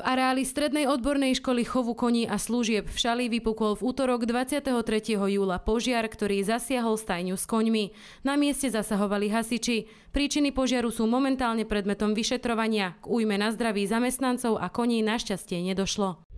V areáli Strednej odbornej školy chovu koní a služieb v Šali vypukol v útorok 23. júla požiar, ktorý zasiahol stajňu s koňmi. Na mieste zasahovali hasiči. Príčiny požiaru sú momentálne predmetom vyšetrovania. K újme na zdraví zamestnancov a koní našťastie nedošlo.